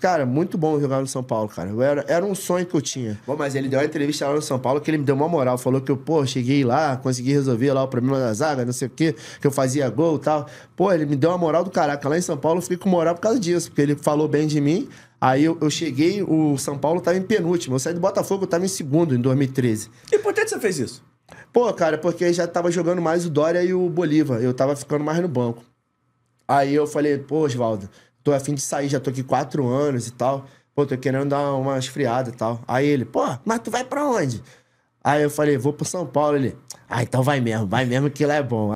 Cara, muito bom jogar no São Paulo, cara. Era, era um sonho que eu tinha. Bom, mas ele deu uma entrevista lá no São Paulo que ele me deu uma moral. Falou que eu, pô, cheguei lá, consegui resolver lá o problema da zaga, não sei o quê, que eu fazia gol e tal. Pô, ele me deu uma moral do caraca. Lá em São Paulo eu fiquei com moral por causa disso, porque ele falou bem de mim. Aí eu, eu, cheguei, o São Paulo tava em penúltimo. Eu saí do Botafogo, eu tava em segundo em 2013. E por que você fez isso? Pô, cara, porque já tava jogando mais o Dória e o Bolívar. Eu tava ficando mais no banco. Aí eu falei, pô, Oswaldo, tô afim de sair, já tô aqui quatro anos e tal. Pô, tô querendo dar uma esfriada e tal. Aí ele, pô, mas tu vai pra onde? Aí eu falei, vou pro São Paulo. Ele, ah, então vai mesmo, vai mesmo que lá é bom.